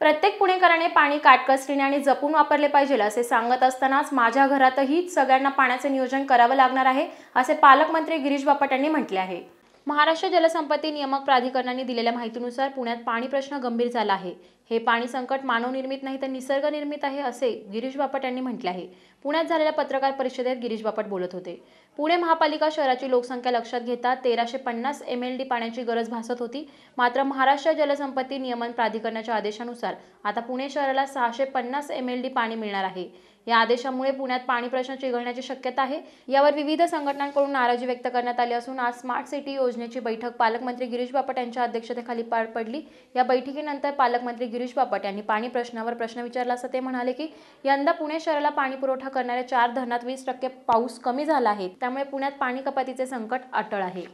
प्रत्येक पुणेकराने पाणी काटकसरीने आणि जपून वापरले पाहिजे असे सांगत असतानाच माझ्या घरातही सगळ्यांना पाण्याचे नियोजन करावं लागणार आहे असे पालकमंत्री गिरीश बापट यांनी म्हटले आहे महाराष्ट्र जलसंपत्ती नियामक प्राधिकरणाने दिलेल्या माहितीनुसार पुण्यात पाणी प्रश्न गंभीर झाला आहे हे पाणी संकट मानवनिर्मित नाही तर निसर्ग निर्मित आहे असे गिरीश बापट यांनी म्हटले आहे पुण्यात झालेल्या पत्रकार परिषदेत गिरीश बापट बोलत होते पुणे महापालिका शहराची लोकसंख्या लक्षात घेता तेराशे पन्नास एम एल डी पाण्याची गरज भासत होती मात्र महाराष्ट्र जलसंपत्ती नियमन प्राधिकरणाच्या आदेशानुसार आता पुणे शहराला सहाशे पन्नास एम एल डी पाणी मिळणार आहे या आदेशामुळे पुण्यात पाणी प्रश्न चिघळण्याची शक्यता आहे यावर विविध संघटनांकडून नाराजी व्यक्त करण्यात आली असून आज स्मार्ट सिटी योजनेची बैठक पालकमंत्री गिरीश बापट यांच्या अध्यक्षतेखाली पार पडली या बैठकीनंतर पालकमंत्री गिरीश बापट यांनी पाणी प्रश्नावर प्रश्न विचारला असं ते म्हणाले की यंदा पुणे शहराला पाणी पुरवठा करणाऱ्या चार धरणात वीस टक्के पाऊस कमी झाला आहे त्यामुळे पुण्यात पाणी कपातीचे संकट अटळ आहे